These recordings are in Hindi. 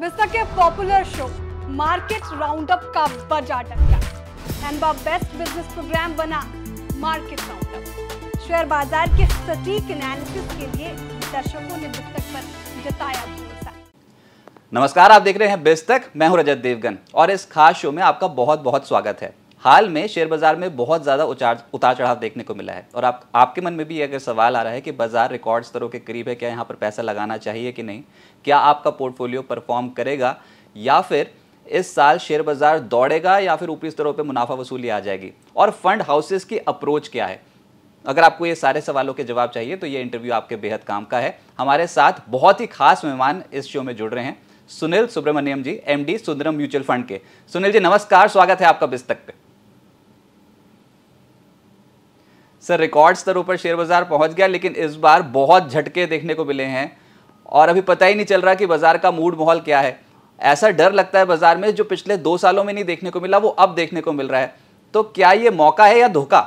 विस्ता के पॉपुलर शो मार्केट राउंडअप का बजा डटका एनबा बेस्ट बिजनेस प्रोग्राम बना मार्केट राउंडअप शेयर बाजार के सटीक एनालिसिस के लिए दर्शकों ने पुस्तक पर जताया नमस्कार आप देख रहे हैं बेस्तक मैं हूं रजत देवगन और इस खास शो में आपका बहुत बहुत स्वागत है हाल में शेयर बाजार में बहुत ज़्यादा उतार चढ़ाव देखने को मिला है और आप आपके मन में भी अगर सवाल आ रहा है कि बाजार रिकॉर्ड स्तरों के करीब है क्या यहाँ पर पैसा लगाना चाहिए कि नहीं क्या आपका पोर्टफोलियो परफॉर्म करेगा या फिर इस साल शेयर बाजार दौड़ेगा या फिर ऊपरी स्तरों पर मुनाफा वसूली आ जाएगी और फंड हाउसेस की अप्रोच क्या है अगर आपको ये सारे सवालों के जवाब चाहिए तो ये इंटरव्यू आपके बेहद काम का है हमारे साथ बहुत ही खास मेहमान इस शो में जुड़ रहे हैं Sunil Subramaniam ji MD Sundaram mutual fund के सुनील जी नमस्कार स्वागत है आपका बिस्तक पे सर रिकॉर्ड स्तर ऊपर शेयर बाजार पहुंच गया लेकिन इस बार बहुत झटके देखने को मिले हैं और अभी पता ही नहीं चल रहा कि बाजार का मूड माहौल क्या है ऐसा डर लगता है बाजार में जो पिछले दो सालों में नहीं देखने को मिला वो अब देखने को मिल रहा है तो क्या ये मौका है या धोखा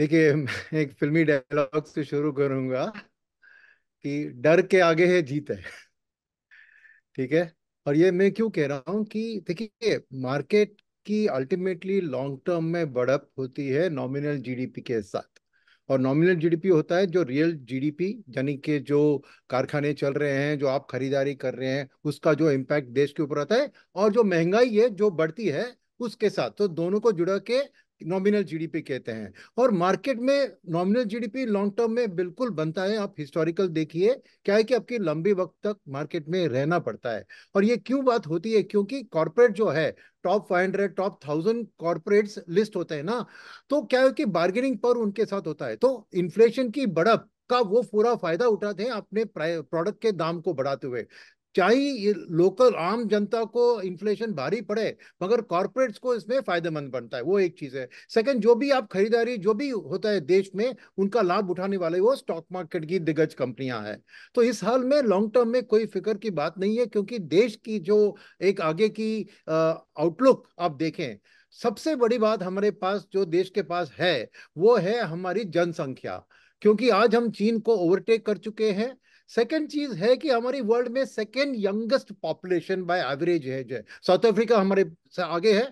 देखिए एक फिल्मी डायलॉग से शुरू करूंगा कि डर के आगे है जीत है ठीक है और ये मैं क्यों कह रहा हूं कि देखिए मार्केट की अल्टीमेटली लॉन्ग टर्म में बढ़त होती है नॉमिनल जीडीपी के साथ और नॉमिनल जीडीपी होता है जो रियल जीडीपी यानी कि जो कारखाने चल रहे हैं जो आप खरीदारी कर रहे हैं उसका जो इम्पैक्ट देश के ऊपर आता है और जो महंगाई है जो बढ़ती है उसके साथ तो दोनों को जुड़ा के नॉमिनल जीडीपी कहते हैं और मार्केट में नॉमिनल जीडीपी लॉन्ग टर्म में बिल्कुल बनता है आप हिस्टोरिकल देखिए क्या है कि आपकी लंबी वक्त तक मार्केट में रहना पड़ता है और ये क्यों बात होती है क्योंकि कॉरपोरेट जो है top five hundred top thousand corporates list होते हैं ना तो क्या है कि बार्गेनिंग पर उनके साथ होता है तो इन्फ्लेशन की बढ़त का वो पूरा फायदा उठाते हैं अपने प्रोडक्ट के दाम को बढ़ाते हुए चाहे ये लोकल आम जनता को इन्फ्लेशन भारी पड़े मगर कॉरपोरेट्स को इसमें फायदेमंद बनता है वो एक चीज है सेकंड जो भी आप खरीदारी जो भी होता है देश में उनका लाभ उठाने वाले वो स्टॉक मार्केट की दिग्गज कंपनियां हैं तो इस हाल में लॉन्ग टर्म में कोई फिक्र की बात नहीं है क्योंकि देश की जो एक आगे की आउटलुक आप देखें सबसे बड़ी बात हमारे पास जो देश के पास है वो है हमारी जनसंख्या क्योंकि आज हम चीन को ओवरटेक कर चुके हैं सेकेंड चीज है कि हमारी वर्ल्ड में second youngest population by average age है साउथ अफ्रीका हमारे से आगे है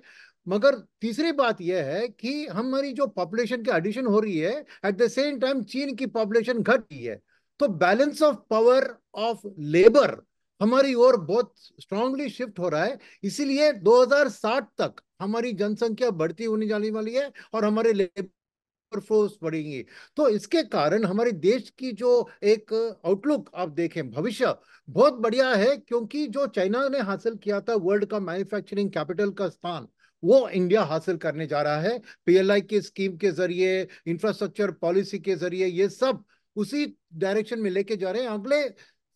मगर तीसरी बात यह है कि हमारी जो पॉपुलेशन की एडिशन हो रही है एट द सेम टाइम चीन की पॉपुलेशन घट रही है तो balance of power of labour हमारी ओर बहुत स्ट्रांगली शिफ्ट हो रहा है इसीलिए 2060 तक हमारी जनसंख्या बढ़ती होने जाने वाली है और हमारे लेबर फोर्स बढ़ेंगे तो इसके कारण हमारे देश की जो एक आउटलुक आप देखें भविष्य बहुत बढ़िया है क्योंकि जो चाइना ने हासिल किया था वर्ल्ड का मैन्युफैक्चरिंग कैपिटल का स्थान वो इंडिया हासिल करने जा रहा है पीएलआई की स्कीम के जरिए इंफ्रास्ट्रक्चर पॉलिसी के जरिए ये सब उसी डायरेक्शन में लेके जा रहे हैं अगले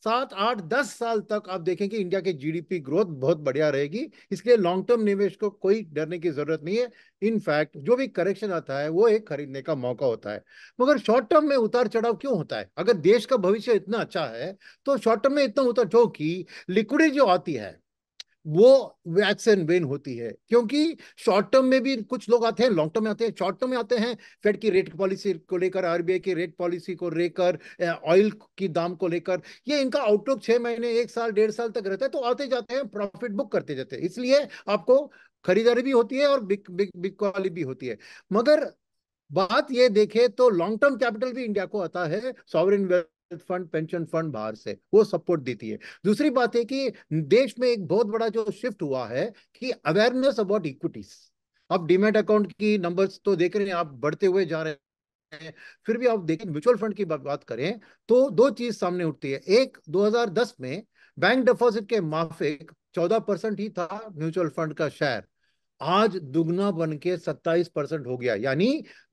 सात आठ दस साल तक आप देखें कि इंडिया की जीडीपी ग्रोथ बहुत बढ़िया रहेगी इसलिए लॉन्ग टर्म निवेश को कोई डरने की जरूरत नहीं है इनफैक्ट जो भी करेक्शन आता है वो एक खरीदने का मौका होता है मगर शॉर्ट टर्म में उतार चढ़ाव क्यों होता है अगर देश का भविष्य इतना अच्छा है तो शॉर्ट टर्म में इतना उतार चढ़ाव की लिक्विडिटी जो आती है वो वैक्स एंड वेन होती है क्योंकि शॉर्ट टर्म में भी कुछ लोग आते हैं लॉन्ग टर्म में आते हैं शॉर्ट टर्म में आते हैं फेड की रेट पॉलिसी को लेकर आरबीआई की रेट पॉलिसी को लेकर ऑयल की दाम को लेकर ये इनका आउटलुक छह महीने एक साल डेढ़ साल तक रहता है तो आते जाते हैं प्रॉफिट बुक करते जाते हैं इसलिए आपको खरीदारी भी होती है और बिक बिक बिक वाली भी होती है मगर बात ये देखे तो लॉन्ग टर्म कैपिटल भी इंडिया को आता है सॉवरिन फंड पेंशन फंड बाहर से वो सपोर्ट देती है दूसरी बात है कि देश में एक बहुत बड़ा जो शिफ्ट हुआ है कि अवेयरनेस अबाउट इक्विटीज अब डीमेट अकाउंट की नंबर्स तो देख रहे हैं आप बढ़ते हुए जा रहे हैं फिर भी आप देखें म्यूचुअल फंड की बात करें तो दो चीज सामने उठती है एक 2010 में बैंक डिपॉजिट के माफिक 14 परसेंट ही था म्यूचुअल फंड का शेयर आज दुगना बन के सत्ताईस परसेंट हो गया यानी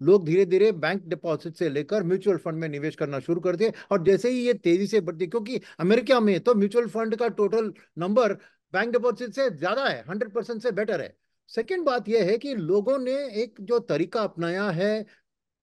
लोग धीरे धीरे बैंक डिपॉजिट से लेकर म्यूचुअल फंड में निवेश करना शुरू कर दिए और जैसे ही ये तेजी से बढ़ती क्योंकि अमेरिका में तो म्यूचुअल फंड का टोटल नंबर बैंक डिपॉजिट से ज्यादा है हंड्रेड परसेंट से बेटर है सेकेंड बात यह है कि लोगों ने एक जो तरीका अपनाया है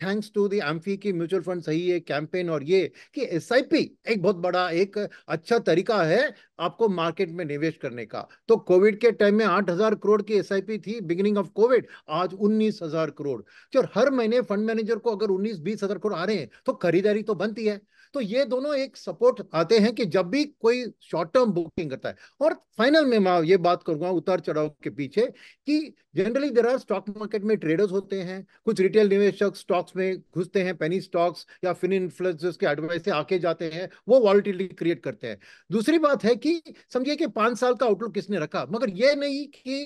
थैंक्स टू दी एम्फी की म्यूचुअल फंड सही है कैंपेन और ये कि एस एक बहुत बड़ा एक अच्छा तरीका है आपको मार्केट में निवेश करने का तो कोविड के टाइम में आठ हजार करोड़ की एस थी बिगिनिंग ऑफ कोविड आज उन्नीस हजार करोड़ और हर महीने फंड मैनेजर को अगर उन्नीस बीस हजार करोड़ आ रहे हैं तो खरीदारी तो बनती है तो ये दोनों एक सपोर्ट आते हैं कि जब भी कोई शॉर्ट टर्म बुकिंग करता है और फाइनल में मैं ये बात करूंगा उतार चढ़ाव के पीछे कि generally there are stock market में ट्रेडर्स होते हैं कुछ रिटेल निवेशक स्टॉक्स में घुसते हैं पेनी स्टॉक्स या फिन इन्फ्लुएंसर्स के एडवाइस से आके जाते हैं वो वॉलिटिलिटी क्रिएट करते हैं दूसरी बात है कि समझिए कि पांच साल का आउटलुक किसने रखा मगर ये नहीं कि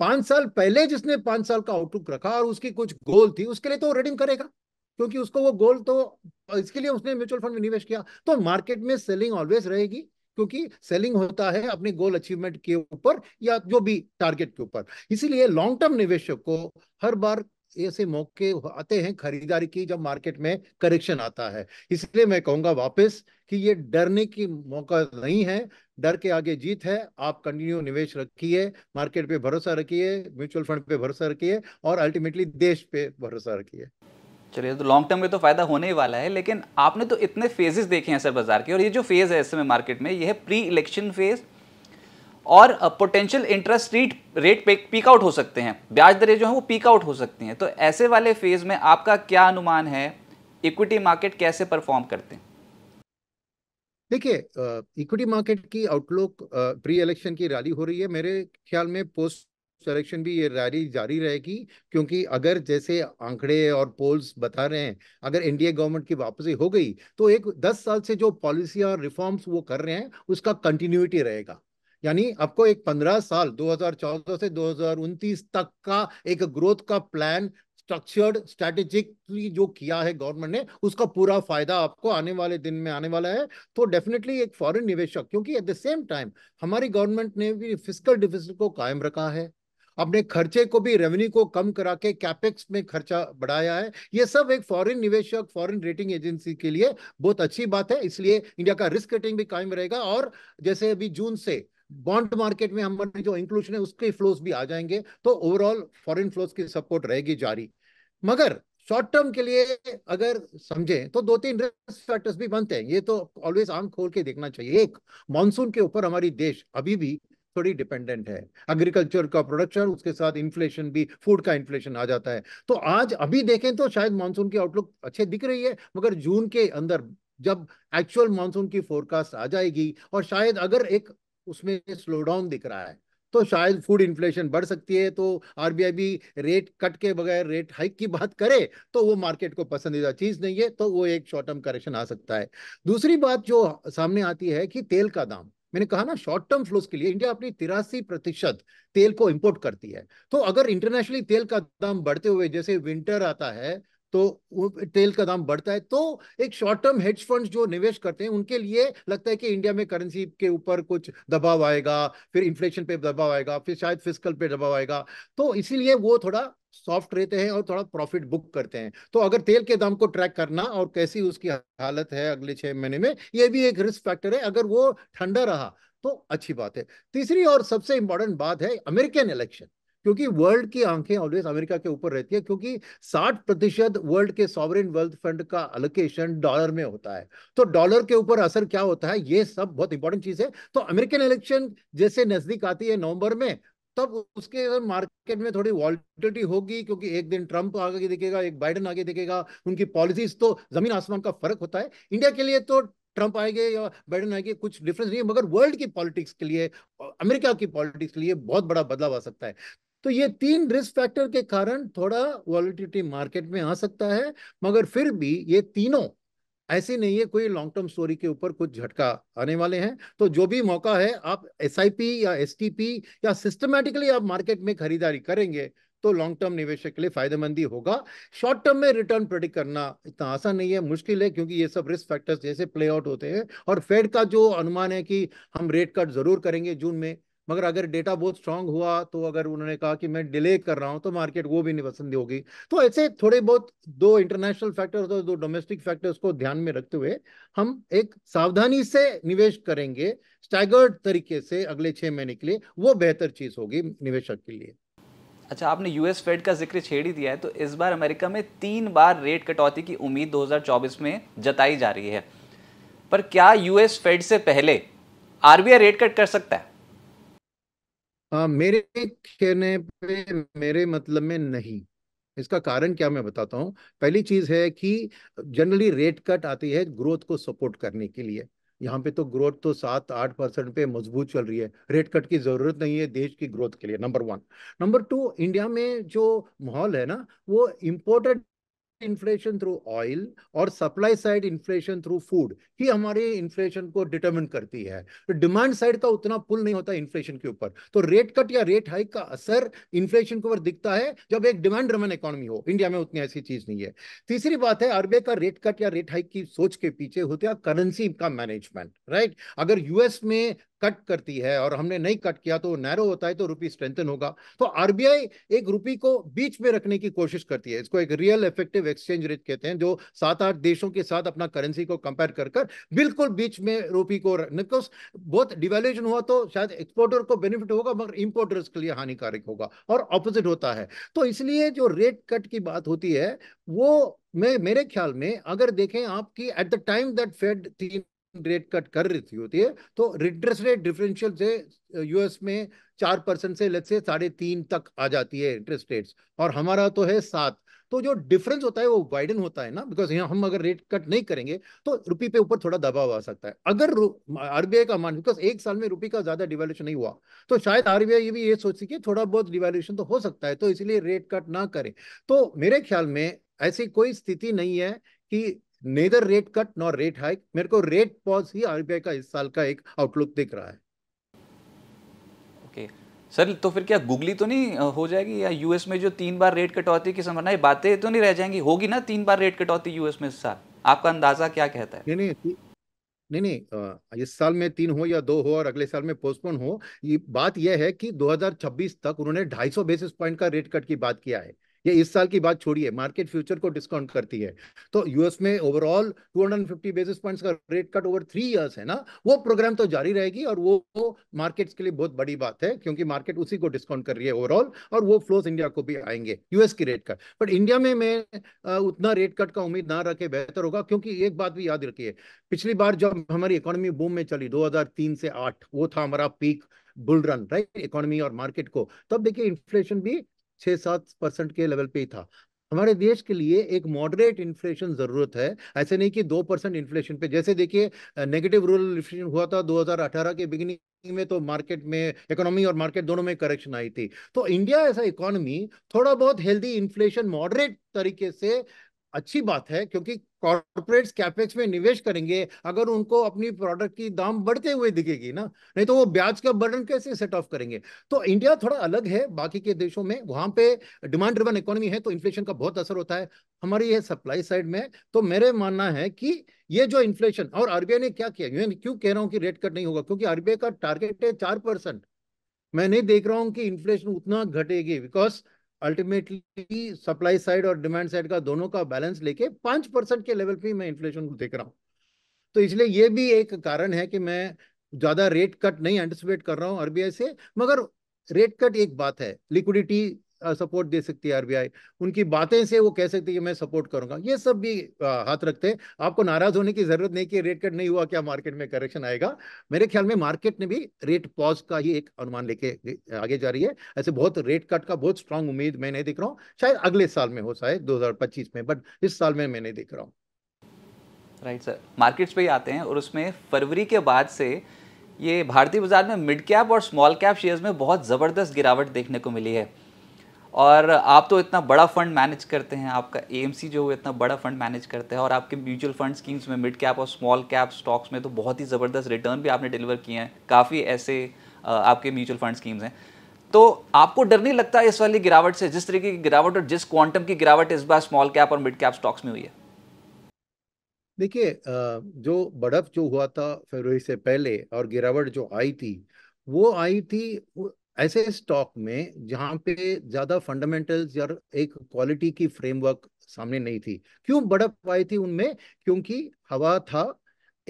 पांच साल पहले जिसने पांच साल का आउटलुक रखा और उसकी कुछ गोल थी उसके लिए तो रेडिंग करेगा क्योंकि उसको वो गोल तो इसके लिए उसने म्यूचुअल फंड में निवेश किया तो मार्केट में सेलिंग ऑलवेज रहेगी क्योंकि सेलिंग होता है अपने गोल अचीवमेंट के ऊपर या जो भी टारगेट के ऊपर इसीलिए लॉन्ग टर्म निवेशक को हर बार ऐसे मौके आते हैं खरीदारी की जब मार्केट में करेक्शन आता है इसलिए मैं कहूंगा वापस कि ये डरने की मौका नहीं है डर के आगे जीत है आप कंटिन्यू निवेश रखिए मार्केट पे भरोसा रखिए म्यूचुअल फंड पे भरोसा रखिए और अल्टीमेटली देश पे भरोसा रखिए चलिए तो लॉन्ग टर्म में तो फायदा होने ही वाला है लेकिन आपने तो इतने फेजेस देखे हैं सर बाजार के और ये जो फेज़ है इस समय मार्केट में ये है प्री इलेक्शन फेज़ और potential interest rate rate peak out हो सकते हैं ब्याज दरें जो हैं वो पीक आउट हो सकती हैं तो ऐसे वाले फेज़ में आपका क्या अनुमान है इक्विटी मार्केट कैसे परफॉर्म करते हैं देखिए इक्विटी मार्केट की आउटलुक प्री इलेक्शन की रैली हो रही है मेरे ख्याल में पोस्ट सिलेक्शन भी ये रैली जारी रहेगी क्योंकि अगर जैसे आंकड़े और पोल्स बता रहे हैं अगर एनडीए गवर्नमेंट की वापसी हो गई तो एक दस साल से जो पॉलिसी और रिफॉर्म्स वो कर रहे हैं उसका कंटिन्यूटी रहेगा यानी आपको एक पंद्रह साल 2014 से 2029 तक का एक ग्रोथ का प्लान स्ट्रक्चर्ड स्ट्रैटेजिकली जो किया है गवर्नमेंट ने उसका पूरा फायदा आपको आने वाले दिन में आने वाला है तो डेफिनेटली एक फॉरेन निवेशक क्योंकि एट द सेम टाइम हमारी गवर्नमेंट ने भी फिजिकल डिफिसिट को कायम रखा है अपने खर्चे को भी रेवेन्यू को कम करा के कैपेक्स में खर्चा बढ़ाया है ये सब एक फॉरेन निवेशक फॉरेन रेटिंग एजेंसी के लिए बहुत अच्छी बात है इसलिए इंडिया का रिस्क रेटिंग भी कायम रहेगा और जैसे अभी जून से बॉन्ड मार्केट में हमारे जो इंक्लूशन है उसके फ्लोज भी आ जाएंगे तो ओवरऑल फॉरेन फ्लोज की सपोर्ट रहेगी जारी मगर शॉर्ट टर्म के लिए अगर समझें तो दो तीन रिस्क फैक्टर्स भी बनते हैं ये तो ऑलवेज आंख खोल के देखना चाहिए एक मानसून के ऊपर हमारी देश अभी भी थोड़ी डिपेंडेंट है एग्रीकल्चर का प्रोडक्शन उसके साथ इन्फ्लेशन भी फूड का इन्फ्लेशन आ जाता है तो आज अभी देखें तो शायद मानसून की आउटलुक अच्छे दिख रही है मगर जून के अंदर जब एक्चुअल मानसून की फोरकास्ट आ जाएगी और शायद अगर एक उसमें स्लो डाउन दिख रहा है तो शायद फूड इन्फ्लेशन बढ़ सकती है तो आरबीआई भी रेट कट के बगैर रेट हाइक की बात करे तो वो मार्केट को पसंदीदा चीज नहीं है तो वो एक शॉर्ट टर्म करेक्शन आ सकता है दूसरी बात जो सामने आती है कि तेल का दाम मैंने कहा ना शॉर्ट टर्म फ्लोज के लिए इंडिया अपनी तिरासी प्रतिशत तेल को इंपोर्ट करती है तो अगर इंटरनेशनली तेल का दाम बढ़ते हुए जैसे विंटर आता है तो वो तेल का दाम बढ़ता है तो एक शॉर्ट टर्म हेज फंड जो निवेश करते हैं उनके लिए लगता है कि इंडिया में करेंसी के ऊपर कुछ दबाव आएगा फिर इन्फ्लेशन पे दबाव आएगा फिर शायद फिजिकल पे दबाव आएगा तो इसीलिए वो थोड़ा सॉफ्ट रहते हैं और थोड़ा प्रॉफिट बुक करते हैं तो अगर तेल के दाम को ट्रैक करना और कैसी उसकी हालत है अगले छह महीने में यह भी एक रिस्क फैक्टर है अगर वो ठंडा रहा तो अच्छी बात है तीसरी और सबसे इंपॉर्टेंट बात है अमेरिकन इलेक्शन क्योंकि वर्ल्ड की आंखें ऑलवेज अमेरिका के ऊपर रहती है क्योंकि 60 प्रतिशत वर्ल्ड के सॉवरिन वेल्थ फंड का अलोकेशन डॉलर में होता है तो डॉलर के ऊपर असर क्या होता है ये सब बहुत इंपॉर्टेंट चीज है तो अमेरिकन इलेक्शन जैसे नजदीक आती है नवंबर में तब उसके मार्केट में थोड़ी वॉलिटिटी होगी क्योंकि एक दिन ट्रंप आगे दिखेगा एक बाइडन आगे दिखेगा उनकी पॉलिसीज तो जमीन आसमान का फर्क होता है इंडिया के लिए तो ट्रंप आएंगे या बाइडन आएंगे कुछ डिफरेंस नहीं है मगर वर्ल्ड की पॉलिटिक्स के लिए अमेरिका की पॉलिटिक्स के लिए बहुत बड़ा बदलाव आ सकता है तो ये तीन रिस्क फैक्टर के कारण थोड़ा वॉलिटिटी मार्केट में आ सकता है मगर फिर भी ये तीनों ऐसी नहीं है कोई लॉन्ग टर्म स्टोरी के ऊपर कुछ झटका आने वाले हैं तो जो भी मौका है आप एस या एस या सिस्टमेटिकली आप मार्केट में खरीदारी करेंगे तो लॉन्ग टर्म निवेशक के लिए फायदेमंदी होगा शॉर्ट टर्म में रिटर्न प्रेडिक्ट करना इतना आसान नहीं है मुश्किल है क्योंकि ये सब रिस्क फैक्टर्स जैसे प्ले आउट होते हैं और फेड का जो अनुमान है कि हम रेट कट जरूर करेंगे जून में मगर अगर डेटा बहुत स्ट्रांग हुआ तो अगर उन्होंने कहा कि मैं डिले कर रहा हूं तो मार्केट वो भी नहीं पसंद होगी तो ऐसे थोड़े बहुत दो इंटरनेशनल फैक्टर्स और दो डोमेस्टिक फैक्टर्स को ध्यान में रखते हुए हम एक सावधानी से निवेश करेंगे स्टैगर्ड तरीके से अगले छह महीने के लिए वो बेहतर चीज़ होगी निवेशक के लिए अच्छा आपने यूएस फेड का जिक्र छेड़ ही दिया है तो इस बार अमेरिका में तीन बार रेट कटौती की उम्मीद 2024 में जताई जा रही है पर क्या यूएस फेड से पहले आरबीआई रेट कट कर सकता है आ, मेरे कहने पे मेरे मतलब में नहीं इसका कारण क्या मैं बताता हूँ पहली चीज है कि जनरली रेट कट आती है ग्रोथ को सपोर्ट करने के लिए यहाँ पे तो ग्रोथ तो सात आठ परसेंट पे मजबूत चल रही है रेट कट की जरूरत नहीं है देश की ग्रोथ के लिए number one number two India में जो माहौल है ना वो इम्पोर्टेड इन्फ्लेशन थ्रू ऑयल और supply side inflation through food ही हमारे इन्फ्लेशन को डिटरमिन करती है तो डिमांड साइड का उतना पुल नहीं होता इन्फ्लेशन के ऊपर तो रेट कट या रेट हाइक का असर इन्फ्लेशन के ऊपर दिखता है जब एक डिमांड रमन इकोनॉमी हो इंडिया में उतनी ऐसी चीज नहीं है तीसरी बात है अरबे का रेट कट या रेट हाइक की सोच के पीछे होता है करेंसी का मैनेजमेंट राइट अगर यूएस में कट करती है और हमने नहीं कट किया तो नैरो होता है तो रुपी स्ट्रेंथन होगा तो आरबीआई एक रुपी को बीच में रखने की कोशिश करती है इसको एक रियल इफेक्टिव एक्सचेंज रेट कहते हैं जो सात आठ देशों के साथ अपना करेंसी को कंपेयर कर कर बिल्कुल बीच में रुपी को बिकॉज बहुत डिवेल्यूशन हुआ तो शायद एक्सपोर्टर को बेनिफिट होगा मगर इम्पोर्टर्स के लिए हानिकारक होगा और ऑपोजिट होता है तो इसलिए जो रेट कट की बात होती है वो मैं मेरे ख्याल में अगर देखें आपकी at the time that Fed तीन रेट कट कर रही होती है तो रिड्रेस रेट डिफरेंशियल से यूएस uh, में चार परसेंट से लेट से साढ़े तीन तक आ जाती है इंटरेस्ट रेट्स और हमारा तो है सात तो जो डिफरेंस होता है वो वाइडन होता है ना बिकॉज यहाँ हम अगर रेट कट नहीं करेंगे तो रुपी पे ऊपर थोड़ा दबाव आ सकता है अगर आरबीआई का मान बिकॉज एक साल में रुपी का ज्यादा डिवेल्यूशन नहीं हुआ तो शायद आरबीआई ये भी ये सोच सके थोड़ा बहुत डिवेल्यूशन तो हो सकता है तो इसलिए रेट कट ना करें तो मेरे ख्याल में ऐसी कोई स्थिति नहीं है कि neither rate cut nor rate hike मेरे को रेट पॉज ही आरबीआई का इस साल का एक आउटलुक दिख रहा है ओके okay. सर तो फिर क्या गुगली तो नहीं हो जाएगी या यूएस में जो तीन बार रेट कटौती की संभावना बातें तो नहीं रह जाएंगी होगी ना तीन बार रेट कटौती यूएस में इस साल आपका अंदाजा क्या कहता है नहीं नहीं नहीं नहीं इस साल में तीन हो या दो हो और अगले साल में पोस्टपोन हो ये बात यह है कि 2026 तक उन्होंने 250 बेसिस पॉइंट का रेट कट की बात किया है ये इस साल की बात छोड़िए मार्केट फ्यूचर को डिस्काउंट करती है तो यूएस में ओवरऑल 250 बेसिस पॉइंट्स का rate cut over three years है ना वो प्रोग्राम तो जारी रहेगी और वो, मार्केट्स के लिए बहुत बड़ी बात है क्योंकि मार्केट उसी को डिस्काउंट कर रही है ओवरऑल और वो फ्लोस इंडिया को भी आएंगे यूएस की रेट कट बट इंडिया में मैं उतना रेट कट का उम्मीद ना रखे बेहतर होगा क्योंकि एक बात भी याद रखिए पिछली बार जब हमारी इकोनॉमी बूम में चली दो से आठ वो था हमारा peak bull run right economy और मार्केट को तब देखिए इन्फ्लेशन भी छह सात परसेंट के लेवल पे ही था हमारे देश के लिए एक मॉडरेट इन्फ्लेशन जरूरत है ऐसे नहीं कि दो परसेंट इन्फ्लेशन पे जैसे देखिए नेगेटिव रूरल इन्फ्लेशन हुआ था 2018 के बिगिनिंग में तो मार्केट में इकोनॉमी और मार्केट दोनों में करेक्शन आई थी तो इंडिया ऐसा इकोनॉमी थोड़ा बहुत हेल्दी इन्फ्लेशन मॉडरेट तरीके से अच्छी बात है क्योंकि कॉर्पोरेट कैपेक्स में निवेश करेंगे अगर उनको अपनी प्रोडक्ट की दाम बढ़ते हुए दिखेगी ना नहीं तो वो ब्याज का बर्डन कैसे सेट ऑफ करेंगे तो इंडिया थोड़ा अलग है बाकी के देशों में वहां पे डिमांड ड्रिवन इकोनॉमी है तो इन्फ्लेशन का बहुत असर होता है हमारी ये सप्लाई साइड में तो मेरे मानना है कि ये जो इन्फ्लेशन और आरबीआई ने क्या किया क्यों कह रहा हूँ कि रेट कट नहीं होगा क्योंकि आरबीआई का टारगेट है चार मैं नहीं देख रहा हूँ कि इन्फ्लेशन उतना घटेगी बिकॉज अल्टीमेटली सप्लाई साइड और डिमांड साइड का दोनों का बैलेंस लेके पांच परसेंट के लेवल पे मैं इन्फ्लेशन को देख रहा हूँ तो इसलिए ये भी एक कारण है कि मैं ज्यादा रेट कट नहीं एंटिसिपेट कर रहा हूँ आरबीआई से मगर रेट कट एक बात है लिक्विडिटी सपोर्ट दे सकती है आरबीआई उनकी बातें से वो कह सकती है मैं सपोर्ट करूंगा ये सब भी हाथ रखते हैं आपको नाराज होने की जरूरत नहीं कि रेट कट नहीं हुआ क्या मार्केट में करेक्शन आएगा मेरे ख्याल में मार्केट ने भी रेट पॉज का ही एक अनुमान लेके आगे जा रही है ऐसे बहुत रेट कट का बहुत स्ट्रांग उम्मीद मैं नहीं देख रहा हूँ शायद अगले साल में हो शायद दो में बट इस साल में मैं नहीं देख रहा हूँ राइट सर मार्केट्स पे ही आते हैं और उसमें फरवरी के बाद से ये भारतीय बाजार में मिड कैप और स्मॉल कैप शेयर्स में बहुत ज़बरदस्त गिरावट देखने को मिली है और आप तो इतना बड़ा फंड मैनेज करते हैं आपका ए जो है इतना बड़ा फंड मैनेज करते हैं और आपके म्यूचुअल फंड स्कीम्स में मिड कैप और स्मॉल कैप स्टॉक्स में तो बहुत ही ज़बरदस्त रिटर्न भी आपने डिलीवर किए हैं काफ़ी ऐसे आपके म्यूचुअल फंड स्कीम्स हैं तो आपको डर नहीं लगता इस वाली गिरावट से जिस तरीके की गिरावट और जिस क्वांटम की गिरावट इस बार स्मॉल कैप और मिड कैप स्टॉक्स में हुई है देखिए जो बढ़त जो हुआ था फरवरी से पहले और गिरावट जो आई थी वो आई थी ऐसे स्टॉक में जहां पे ज्यादा फंडामेंटल्स या एक क्वालिटी की फ्रेमवर्क सामने नहीं थी क्यों बढ़प आई थी उनमें क्योंकि हवा था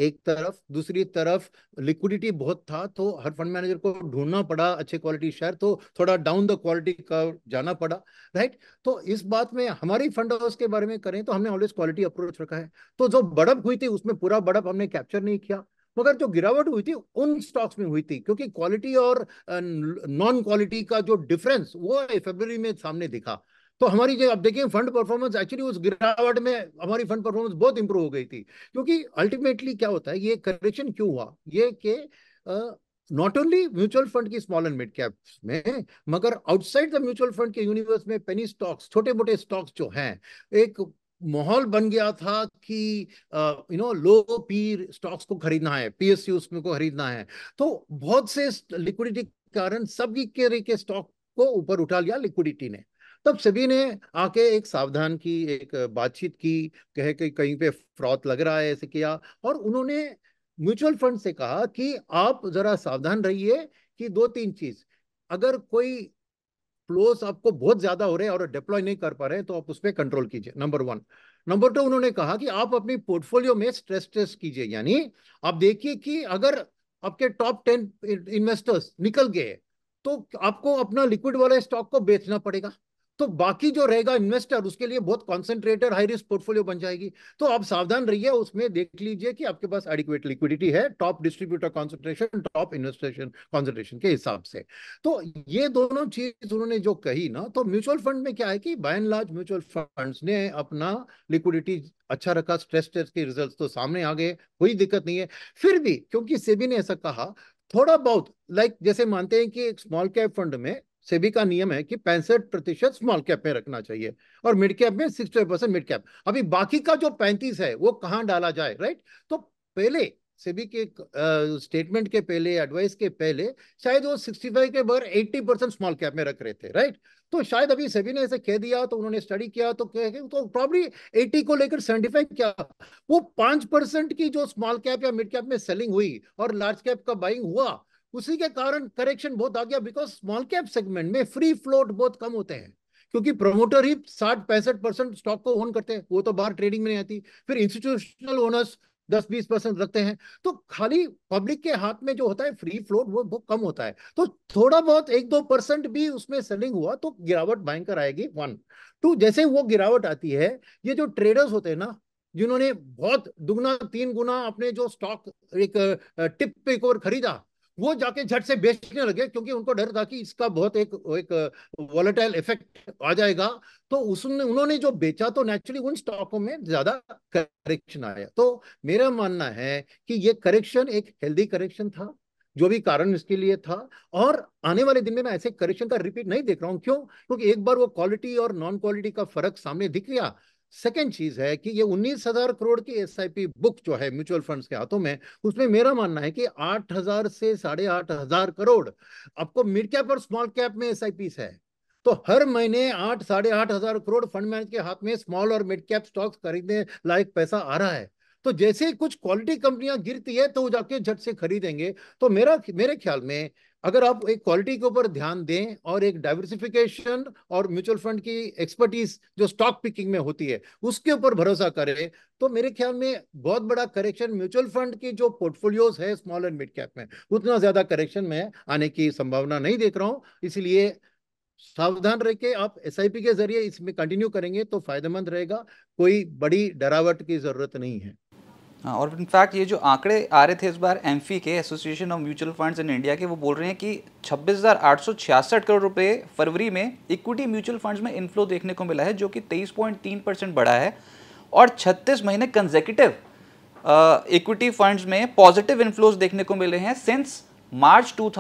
एक तरफ दूसरी तरफ लिक्विडिटी बहुत था तो हर फंड मैनेजर को ढूंढना पड़ा अच्छे क्वालिटी शेयर तो थोड़ा डाउन द क्वालिटी का जाना पड़ा राइट तो इस बात में हमारी फंड हाउस के बारे में करें तो हमने ऑलवेज क्वालिटी अप्रोच रखा है तो जो बड़प हुई थी उसमें पूरा बड़प हमने कैप्चर नहीं किया मगर जो गिरावट हुई थी उन स्टॉक्स में हुई थी क्योंकि क्वालिटी और नॉन क्वालिटी का जो डिफरेंस वो फेबर में सामने दिखा तो हमारी जो आप देखिए फंड परफॉर्मेंस एक्चुअली उस गिरावट में हमारी फंड परफॉर्मेंस बहुत इंप्रूव हो गई थी क्योंकि अल्टीमेटली क्या होता है ये करेक्शन क्यों हुआ ये के नॉट ओनली म्यूचुअल फंड की स्मॉल एंड मिड कैप में मगर आउटसाइड द म्यूचुअल फंड के यूनिवर्स में पेनी स्टॉक्स छोटे मोटे स्टॉक्स जो हैं एक माहौल बन गया था कि you know low P stocks को खरीदना है पीएसयू उसमें को खरीदना है तो बहुत से लिक्विडिटी कारण सभी के के स्टॉक को ऊपर उठा लिया लिक्विडिटी ने तब सभी ने आके एक सावधान की एक बातचीत की कहे कि कहीं पे फ्रॉड लग रहा है ऐसे किया और उन्होंने म्यूचुअल फंड से कहा कि आप जरा सावधान रहिए कि दो तीन चीज अगर कोई फ्लोस आपको बहुत ज्यादा हो रहे हैं और डिप्लॉय नहीं कर पा रहे हैं तो आप उस पर कंट्रोल कीजिए नंबर वन नंबर टू उन्होंने कहा कि आप अपनी पोर्टफोलियो में स्ट्रेस टेस्ट कीजिए यानी आप देखिए कि अगर आपके टॉप टेन इन्वेस्टर्स निकल गए तो आपको अपना लिक्विड वाला स्टॉक को बेचना पड़ेगा तो बाकी जो रहेगा इन्वेस्टर उसके लिए बहुत कॉन्सेंट्रेटेड हाई रिस्क पोर्टफोलियो बन जाएगी तो आप सावधान रहिए उसमें देख लीजिए कि आपके पास एडिक्वेट लिक्विडिटी है top distributor concentration top investor concentration के हिसाब से तो ये दोनों चीज उन्होंने जो कही ना तो म्यूचुअल फंड में क्या है कि by and large mutual fund ने अपना लिक्विडिटी अच्छा रखा स्ट्रेस टेस्ट के रिजल्ट तो सामने आ गए कोई दिक्कत नहीं है फिर भी क्योंकि सेबी ने ऐसा कहा थोड़ा बहुत लाइक like जैसे मानते हैं कि एक स्मॉल कैप फंड में सेबी का नियम है कि पैंसठ प्रतिशत स्मॉल कैप में रखना चाहिए और मिड कैप में सिक्स परसेंट मिड कैप अभी बाकी का जो पैंतीस है वो कहाँ डाला जाए राइट तो पहले सेबी के स्टेटमेंट के पहले एडवाइस के पहले शायद वो सिक्सटी फाइव के बगैर एट्टी परसेंट स्मॉल कैप में रख रहे थे राइट तो शायद अभी सेबी ने ऐसे कह दिया तो उन्होंने स्टडी किया तो कह तो प्रॉब्ली एटी को लेकर सेवेंटी फाइव क्या वो पांच परसेंट की जो स्मॉल कैप या मिड कैप में सेलिंग हुई और लार्ज कैप का बाइंग हुआ उसी के कारण करेक्शन बहुत आ गया बिकॉज स्मॉल कैप सेगमेंट में फ्री फ्लोट बहुत कम होते हैं क्योंकि प्रमोटर ही साठ पैंसठ परसेंट स्टॉक को ओन करते हैं वो तो बाहर ट्रेडिंग में नहीं आती फिर इंस्टीट्यूशनल ओनर्स दस बीस परसेंट रखते हैं तो खाली पब्लिक के हाथ में जो होता है फ्री फ्लोट वो बहुत कम होता है तो थोड़ा बहुत एक दो परसेंट भी उसमें सेलिंग हुआ तो गिरावट भयंकर आएगी वन टू जैसे वो गिरावट आती है ये जो ट्रेडर्स होते हैं ना जिन्होंने बहुत दुगना तीन गुना अपने जो स्टॉक एक टिप पे एक और खरीदा वो जाके झट से बेचने लगे क्योंकि उनको डर था कि इसका बहुत एक एक वॉलेटाइल इफेक्ट आ जाएगा तो उसने उन्होंने जो बेचा तो नेचुरली उन स्टॉकों में ज्यादा करेक्शन आया तो मेरा मानना है कि ये करेक्शन एक हेल्दी करेक्शन था जो भी कारण इसके लिए था और आने वाले दिन में मैं ऐसे करेक्शन का रिपीट नहीं देख रहा हूँ क्यों क्योंकि एक बार वो क्वालिटी और नॉन क्वालिटी का फर्क सामने दिख गया सेकेंड चीज है कि ये उन्नीस हजार करोड़ की एस बुक जो है म्यूचुअल फंड्स के हाथों में उसमें मेरा मानना है कि आठ हजार से साढ़े आठ हजार करोड़ आपको मिड कैप और स्मॉल कैप में एस है तो हर महीने आठ साढ़े आठ हजार करोड़ फंड मैनेजर के हाथ में स्मॉल और मिड कैप स्टॉक्स खरीदने लायक पैसा आ रहा है तो जैसे कुछ क्वालिटी कंपनियां गिरती है तो वो जाके झट से खरीदेंगे तो मेरा मेरे ख्याल में अगर आप एक क्वालिटी के ऊपर ध्यान दें और एक डाइवर्सिफिकेशन और म्यूचुअल फंड की एक्सपर्टीज जो स्टॉक पिकिंग में होती है उसके ऊपर भरोसा करें तो मेरे ख्याल में बहुत बड़ा करेक्शन म्यूचुअल फंड की जो पोर्टफोलियोज है स्मॉल एंड मिड कैप में उतना ज्यादा करेक्शन में आने की संभावना नहीं देख रहा हूँ इसलिए सावधान रह के आप एस के जरिए इसमें कंटिन्यू करेंगे तो फायदेमंद रहेगा कोई बड़ी डरावट की जरूरत नहीं है हाँ, और इनफैक्ट ये जो आंकड़े आ रहे थे इस बार एम के association of mutual funds in India के वो बोल रहे हैं कि 26,866 करोड़ रुपए फरवरी में इक्विटी म्यूचुअल फंड्स में इनफ्लो देखने को मिला है जो कि 23.3 परसेंट बढ़ा है और 36 महीने कंजेकेटिव इक्विटी फंड्स में पॉजिटिव इन्फ्लोज देखने को मिले हैं since March two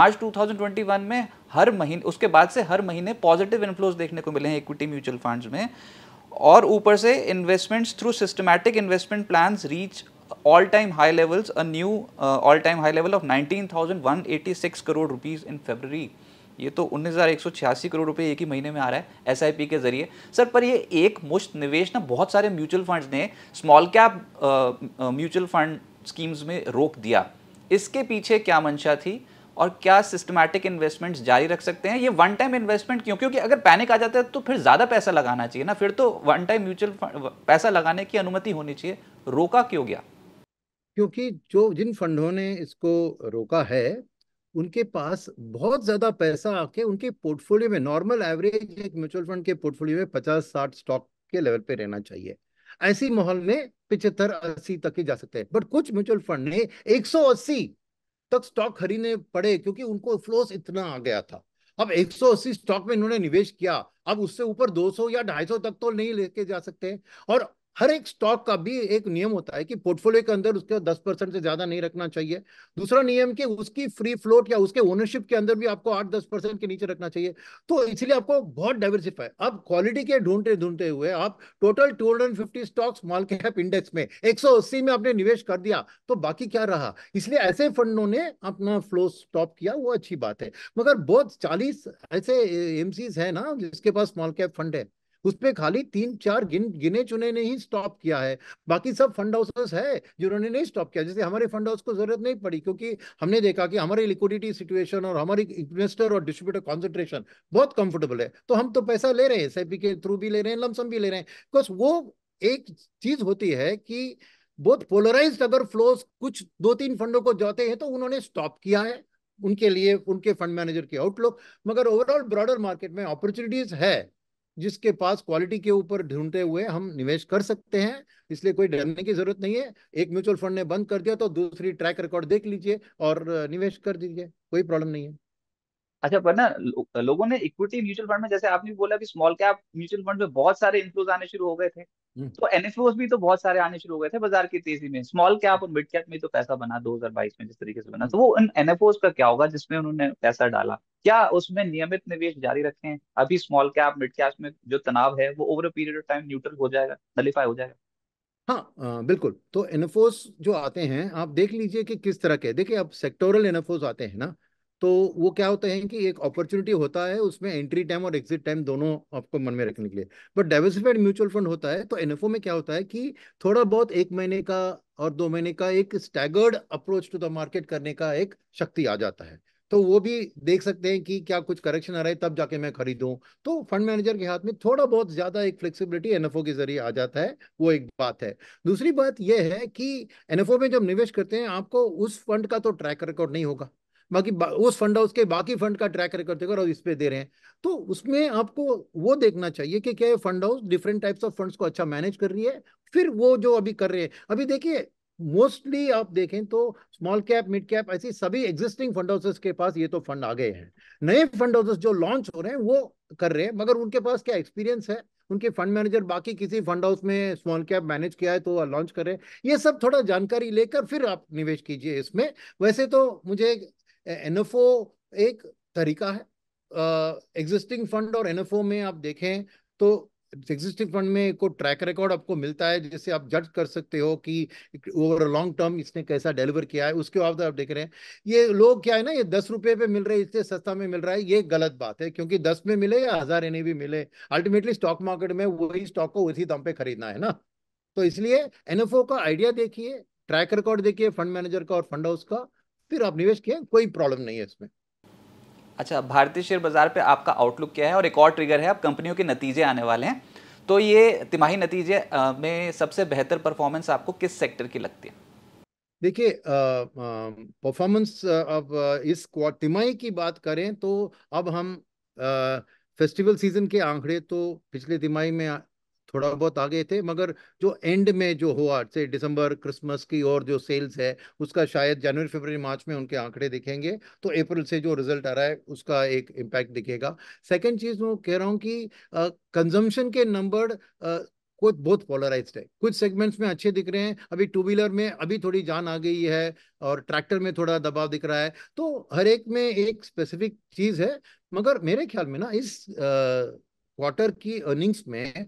March two में हर महीने उसके बाद से हर महीने पॉजिटिव इन्फ्लोज देखने को मिले हैं इक्विटी म्यूचुअल फंड्स में और ऊपर से investments through systematic investment plan reach all time high levels a new all time high level of nineteen thousand one eighty six crore rupees in February ये तो उन्नीस हज़ार एक सौ छियासी करोड़ रुपये एक ही महीने में आ रहा है एस आई पी के जरिए सर पर ये एक मुश्त निवेश ना बहुत सारे म्यूचुअल फंड्स ने small cap mutual fund schemes में रोक दिया इसके पीछे क्या मंशा थी और क्या सिस्टमैटिक इन्वेस्टमेंट्स जारी रख सकते हैं ये वन टाइम इन्वेस्टमेंट क्यों क्योंकि अगर पैनिक आ जाता है तो फिर ज़्यादा पैसा लगाना चाहिए ना फिर तो वन टाइम म्यूचुअल फंड पैसा लगाने की अनुमति होनी चाहिए रोका क्यों गया क्योंकि जो जिन फंडों ने इसको रोका है उनके पास बहुत ज़्यादा पैसा आके उनके पोर्टफोलियो में नॉर्मल एवरेज एक म्यूचुअल फंड के पोर्टफोलियो में पचास साठ स्टॉक के लेवल पे रहना चाहिए ऐसी माहौल में पिछहत्तर अस्सी तक ही जा सकते हैं बट कुछ म्यूचुअल फंड ने अस्सी तक स्टॉक खरीदने पड़े क्योंकि उनको फ्लोस इतना आ गया था अब 180 स्टॉक में इन्होंने निवेश किया अब उससे ऊपर 200 या 250 तक तो नहीं लेके जा सकते और हर एक स्टॉक का भी एक नियम होता है कि पोर्टफोलियो के अंदर उसके दस परसेंट से ज्यादा नहीं रखना चाहिए दूसरा नियम कि उसकी फ्री फ्लोट या उसके ओनरशिप के अंदर भी आपको आठ दस परसेंट के नीचे रखना चाहिए तो इसलिए आपको बहुत डाइवर्सिफाई आप क्वालिटी के ढूंढते ढूंढते हुए आप total two stocks small cap index में एक में आपने निवेश कर दिया तो बाकी क्या रहा इसलिए ऐसे फंडों ने अपना फ्लो स्टॉप किया वो अच्छी बात है मगर बहुत चालीस ऐसे एमसीज है ना जिसके पास स्मॉल कैप फंड है उसमें खाली तीन चार गिन गिने चुने ने ही स्टॉप किया है बाकी सब फंड हाउसेस है जिन्होंने नहीं स्टॉप किया जैसे हमारे फंड हाउस को जरूरत नहीं पड़ी क्योंकि हमने देखा कि हमारी लिक्विडिटी सिचुएशन और हमारी इन्वेस्टर और डिस्ट्रीब्यूटर कॉन्सेंट्रेशन बहुत कंफर्टेबल है तो हम तो पैसा ले रहे हैं एस के थ्रू भी ले रहे हैं लमसम भी ले रहे हैं बिकॉज वो एक चीज होती है कि बहुत पोलराइज अगर फ्लोस कुछ दो तीन फंडों को जाते हैं तो उन्होंने स्टॉप किया है उनके लिए उनके फंड मैनेजर की आउटलुक मगर ओवरऑल ब्रॉडर मार्केट में अपॉर्चुनिटीज है जिसके पास क्वालिटी के ऊपर ढूंढते हुए हम निवेश कर सकते हैं इसलिए कोई डरने की जरूरत नहीं है एक म्यूचुअल फंड ने बंद कर दिया तो दूसरी ट्रैक रिकॉर्ड देख लीजिए और निवेश कर दीजिए कोई प्रॉब्लम नहीं है अच्छा पर ना लो, लोगों ने इक्विटी म्यूचुअल फंड में जैसे आपने बोला कि स्मॉल कैप म्यूचुअल फंड में बहुत सारे इन्फ्लोज आने शुरू हो गए थे हम्म। तो एनएफओस भी तो बहुत सारे आने शुरू हो गए थे बाजार की तेजी में स्मॉल कैप और मिड कैप में तो पैसा बना 2022 में जिस तरीके से बना तो वो इन एनएफओस का क्या होगा जिसमें उन्होंने पैसा डाला क्या उसमें नियमित निवेश जारी रखे हैं अभी स्मॉल कैप मिड कैप में जो तनाव है वो over a period of time neutral हो जाएगा नलीफाई हो जाएगा हाँ आ, बिल्कुल तो एनएफओस जो आते हैं आप देख लीजिए कि किस तरह के देखिए अब सेक्टोरल एनएफओस आते हैं ना तो वो क्या होते हैं कि एक अपॉर्चुनिटी होता है उसमें एंट्री टाइम और एग्जिट टाइम दोनों आपको मन में रखने के लिए बट डाइवर्सिफाइड म्यूचुअल फंड होता है तो एनएफओ में क्या होता है कि थोड़ा बहुत एक महीने का और दो महीने का एक staggered approach to the market करने का एक शक्ति आ जाता है तो वो भी देख सकते हैं कि क्या कुछ करेक्शन आ रहा है तब जाके मैं खरीदूं तो फंड मैनेजर के हाथ में थोड़ा बहुत ज्यादा एक फ्लेक्सिबिलिटी एनएफओ के जरिए आ जाता है वो एक बात है दूसरी बात यह है कि एनएफओ में जब निवेश करते हैं आपको उस फंड का तो ट्रैक रिकॉर्ड नहीं होगा बाकी बा, उस फंड हाउस के बाकी फंड का ट्रैक रिकॉर्ड देखो और इस पे दे रहे हैं तो उसमें आपको वो देखना चाहिए कि क्या ये fund house different types of funds को अच्छा मैनेज कर रही है फिर वो जो अभी कर रहे हैं अभी देखिए मोस्टली आप देखें तो स्मॉल कैप मिड कैप ऐसी सभी एग्जिस्टिंग फंड हाउसेस के पास ये तो फंड आ गए हैं नए फंड हाउसेस जो लॉन्च हो रहे हैं वो कर रहे हैं मगर उनके पास क्या एक्सपीरियंस है उनके फंड मैनेजर बाकी किसी फंड हाउस में स्मॉल कैप मैनेज किया है तो लॉन्च कर रहे हैं ये सब थोड़ा जानकारी लेकर फिर आप निवेश कीजिए इसमें वैसे तो मुझे एनएफओ एक तरीका है एग्जिस्टिंग फंड और एनएफओ में आप देखें तो एग्जिस्टिंग फंड में को ट्रैक रिकॉर्ड आपको मिलता है जिससे आप जज कर सकते हो कि ओवर लॉन्ग टर्म इसने कैसा डिलीवर किया है उसके बाद आप देख रहे हैं ये लोग क्या है ना ये दस रुपये पे मिल रहे हैं इससे सस्ता में मिल रहा है ये गलत बात है क्योंकि दस में मिले या हज़ार एन भी मिले अल्टीमेटली स्टॉक मार्केट में वही स्टॉक को उसी दाम पे खरीदना है ना तो इसलिए एनएफओ का आइडिया देखिए ट्रैक रिकॉर्ड देखिए फंड मैनेजर का और फंड हाउस का फिर आप निवेश किए कोई प्रॉब्लम नहीं है इसमें अच्छा भारतीय शेयर बाजार पे आपका आउटलुक क्या है और एक और ट्रिगर है आप कंपनियों के नतीजे आने वाले हैं तो ये तिमाही नतीजे में सबसे बेहतर परफॉर्मेंस आपको किस सेक्टर की लगती है देखिए परफॉर्मेंस अब इस तिमाही की बात करें तो अब हम आ, फेस्टिवल सीजन के आंकड़े तो पिछले तिमाही में थोड़ा बहुत आगे थे मगर जो एंड में जो हुआ से दिसंबर क्रिसमस की और जो सेल्स है उसका शायद जनवरी फरवरी मार्च में उनके आंकड़े दिखेंगे तो अप्रैल से जो रिजल्ट आ रहा है उसका एक इम्पैक्ट दिखेगा सेकेंड चीज़ मैं कह रहा हूँ कि कंजम्पशन के नंबर कुछ बहुत पोलराइज है कुछ सेगमेंट्स में अच्छे दिख रहे हैं अभी टू व्हीलर में अभी थोड़ी जान आ गई है और ट्रैक्टर में थोड़ा दबाव दिख रहा है तो हर एक में एक स्पेसिफिक चीज है मगर मेरे ख्याल में ना इस क्वार्टर की अर्निंग्स में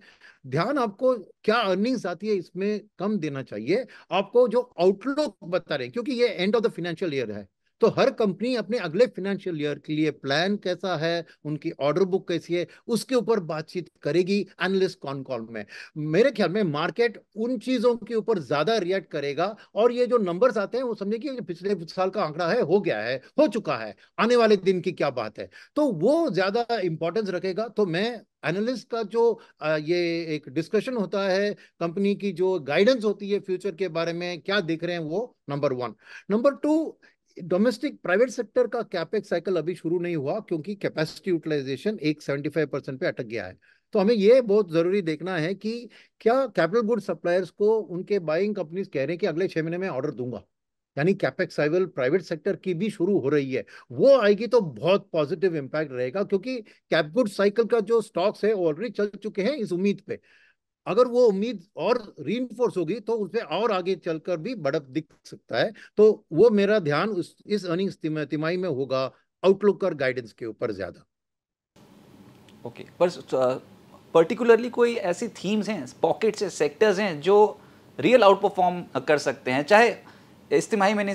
ध्यान आपको क्या अर्निंग्स आती है इसमें कम देना चाहिए आपको जो आउटलुक बता रहे हैं क्योंकि ये end of the financial year है तो हर कंपनी अपने अगले फाइनेंशियल ईयर के लिए प्लान कैसा है उनकी ऑर्डर बुक कैसी है उसके ऊपर बातचीत करेगी एनालिस्ट कॉन कॉल में मेरे ख्याल में मार्केट उन चीजों के ऊपर ज्यादा रिएक्ट करेगा और ये जो नंबर्स आते हैं वो समझे कि पिछले साल का आंकड़ा है हो गया है हो चुका है आने वाले दिन की क्या बात है तो वो ज्यादा इंपॉर्टेंस रखेगा तो मैं एनालिस्ट का जो ये एक डिस्कशन होता है कंपनी की जो गाइडेंस होती है फ्यूचर के बारे में क्या दिख रहे हैं वो number one number two domestic private sector का कैपेक्स साइकिल अभी शुरू नहीं हुआ क्योंकि कैपेसिटी यूटिलाइजेशन एक सेवेंटी फाइव परसेंट पे अटक गया है तो हमें यह बहुत ज़रूरी देखना है कि क्या कैपिटल गुड सप्लायर्स को उनके बाइंग कंपनीज कह रहे हैं कि अगले छह महीने में ऑर्डर दूंगा यानी कैपेक्स साइकिल प्राइवेट सेक्टर की भी शुरू हो रही है वो आएगी तो बहुत पॉजिटिव इम्पैक्ट रहेगा क्योंकि कैप गुड साइकिल का जो स्टॉक्स है ऑलरेडी चल चुके हैं इस उम्मीद पे अगर वो उम्मीद और री होगी तो उसे और आगे चलकर भी बढ़त दिख सकता है तो वो मेरा ध्यान उस इस अर्निंग्स तिमाही में होगा आउटलुक और गाइडेंस के ऊपर ज़्यादा ओके पर पर्टिकुलरली कोई ऐसी थीम्स हैं पॉकेट्स हैं सेक्टर्स हैं जो रियल आउट परफॉर्म कर सकते हैं चाहे इस तिमाही मैंने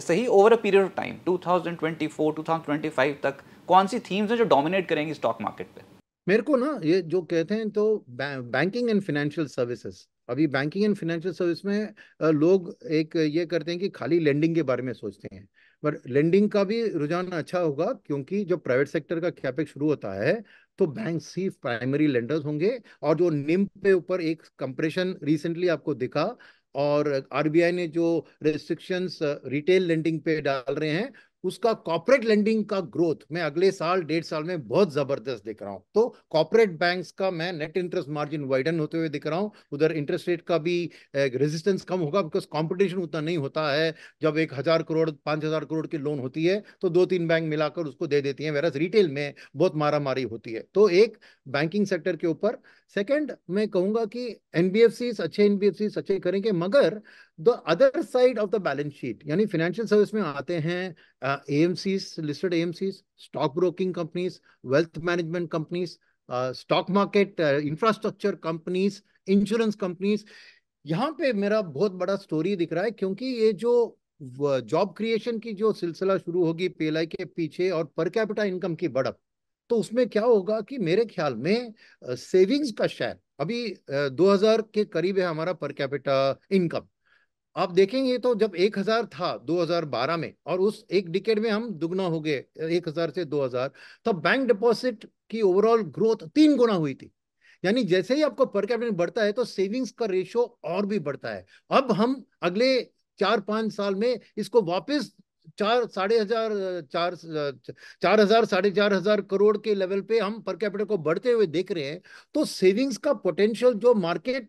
सही over a period of time 2024 2025 तक कौन सी थीम्स हैं जो डोमिनेट करेंगी स्टॉक मार्केट पे मेरे को ना ये जो कहते हैं तो बैंकिंग एंड फाइनेंशियल सर्विसेज अभी बैंकिंग एंड फाइनेंशियल सर्विस में लोग एक ये करते हैं कि खाली लेंडिंग के बारे में सोचते हैं पर लेंडिंग का भी रुझान अच्छा होगा क्योंकि जो प्राइवेट सेक्टर का कैपेक शुरू होता है तो बैंक ही प्राइमरी लेंडर्स होंगे और जो निम पे ऊपर एक कंप्रेशन रिसेंटली आपको दिखा और आरबीआई ने जो रिस्ट्रिक्शंस रिटेल लेंडिंग पे डाल रहे हैं उसका कॉर्पोरेट लेंडिंग का ग्रोथ मैं अगले साल डेढ़ साल में बहुत जबरदस्त दिख रहा हूँ तो कॉर्पोरेट बैंक्स का मैं नेट इंटरेस्ट मार्जिन वाइडन होते हुए दिख रहा हूँ उधर इंटरेस्ट रेट का भी रेजिस्टेंस कम होगा बिकॉज कॉम्पिटिशन उतना नहीं होता है जब एक हजार करोड़ पांच हजार करोड़ की लोन होती है तो दो तीन बैंक मिलाकर उसको दे देती है वेरस रिटेल में बहुत मारा मारी होती है तो एक बैंकिंग सेक्टर के ऊपर सेकेंड मैं कहूंगा कि एनबीएफसी अच्छे एनबीएफसी अच्छे करेंगे मगर the other side of the balance sheet यानी फाइनेंशियल सर्विस में आते हैं A M C listed A M C stock broking companies wealth management companies stock market infrastructure companies insurance companies यहाँ पे मेरा बहुत बड़ा स्टोरी दिख रहा है क्योंकि ये जो जॉब क्रिएशन की जो सिलसिला शुरू होगी पीएलआई के पीछे और पर कैपिटा इनकम की बढ़त तो उसमें क्या होगा कि मेरे ख्याल में सेविंग्स का शेयर अभी 2000 के करीब है हमारा पर कैपिटा इनकम आप देखेंगे तो जब 1000 था 2012 में और उस एक डिकेड में हम दुगना हो गए 1000 से 2000 तब बैंक डिपॉजिट की ओवरऑल ग्रोथ तीन गुना हुई थी यानी जैसे ही आपको पर कैपिटल बढ़ता है तो सेविंग्स का रेशियो और भी बढ़ता है अब हम अगले चार पांच साल में इसको वापस चार साढ़े हजार चार चार हजार साढ़े चार हजार करोड़ के लेवल पे हम पर कैपिटल को बढ़ते हुए देख रहे हैं तो सेविंग्स का पोटेंशियल जो मार्केट